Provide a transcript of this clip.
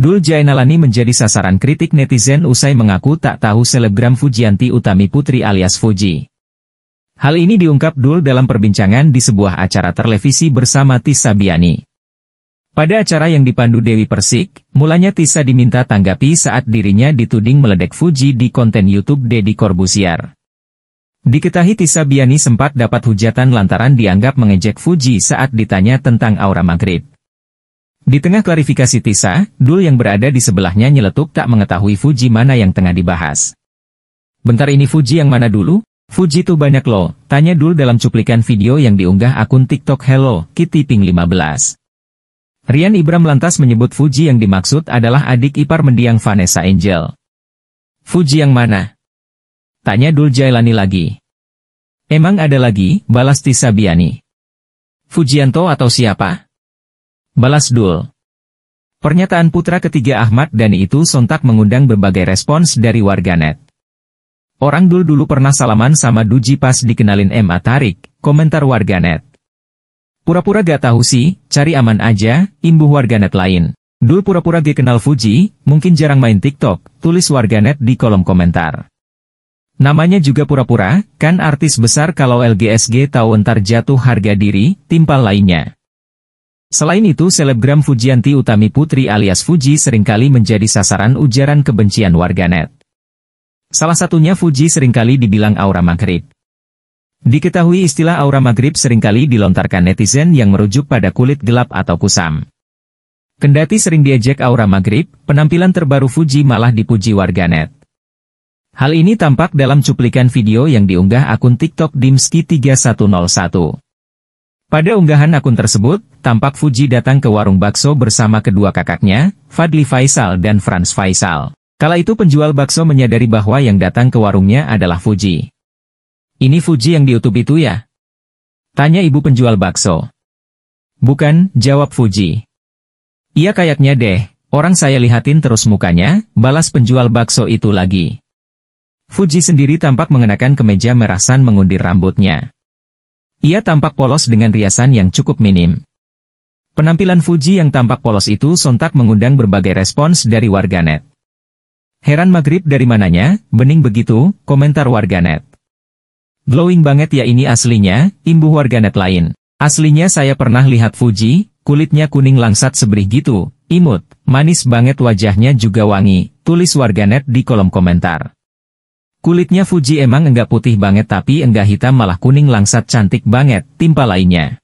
Dul Jainalani menjadi sasaran kritik netizen usai mengaku tak tahu selebgram Fujianti Utami Putri alias Fuji. Hal ini diungkap Dul dalam perbincangan di sebuah acara televisi bersama Tisa Biani. Pada acara yang dipandu Dewi Persik, mulanya Tisa diminta tanggapi saat dirinya dituding meledek Fuji di konten YouTube Deddy Corbusier. Diketahui Tisa Biani sempat dapat hujatan lantaran dianggap mengejek Fuji saat ditanya tentang aura maghrib. Di tengah klarifikasi Tisa, Dul yang berada di sebelahnya nyeletuk tak mengetahui Fuji mana yang tengah dibahas. Bentar ini Fuji yang mana dulu? Fuji tuh banyak loh, tanya Dul dalam cuplikan video yang diunggah akun TikTok Hello, Kitty Ping 15. Rian Ibram lantas menyebut Fuji yang dimaksud adalah adik ipar mendiang Vanessa Angel. Fuji yang mana? Tanya Dul Jailani lagi. Emang ada lagi, balas Tisa Biani. Fujianto atau siapa? Balas Dul Pernyataan putra ketiga Ahmad Dhani itu sontak mengundang berbagai respons dari warganet. Orang Dul dulu pernah salaman sama Duji pas dikenalin M.A. Tarik, komentar warganet. Pura-pura gak tahu sih, cari aman aja, imbuh warganet lain. Dul pura-pura gak kenal Fuji, mungkin jarang main TikTok, tulis warganet di kolom komentar. Namanya juga pura-pura, kan artis besar kalau LGSG tahu entar jatuh harga diri, timpal lainnya. Selain itu selebgram Fujianti Utami Putri alias Fuji seringkali menjadi sasaran ujaran kebencian warganet. Salah satunya Fuji seringkali dibilang aura maghrib. Diketahui istilah aura maghrib seringkali dilontarkan netizen yang merujuk pada kulit gelap atau kusam. Kendati sering diejek aura maghrib, penampilan terbaru Fuji malah dipuji warganet. Hal ini tampak dalam cuplikan video yang diunggah akun TikTok Dimski 3101. Pada unggahan akun tersebut, tampak Fuji datang ke warung bakso bersama kedua kakaknya, Fadli Faisal dan Franz Faisal. Kala itu penjual bakso menyadari bahwa yang datang ke warungnya adalah Fuji. Ini Fuji yang di YouTube itu ya? Tanya ibu penjual bakso. Bukan, jawab Fuji. Iya kayaknya deh, orang saya lihatin terus mukanya, balas penjual bakso itu lagi. Fuji sendiri tampak mengenakan kemeja merah san mengundir rambutnya. Ia tampak polos dengan riasan yang cukup minim. Penampilan Fuji yang tampak polos itu sontak mengundang berbagai respons dari warganet. Heran maghrib dari mananya, bening begitu, komentar warganet. Glowing banget ya ini aslinya, imbu warganet lain. Aslinya saya pernah lihat Fuji, kulitnya kuning langsat seberih gitu, imut, manis banget wajahnya juga wangi, tulis warganet di kolom komentar. Kulitnya Fuji emang enggak putih banget tapi enggak hitam malah kuning langsat cantik banget, timpa lainnya.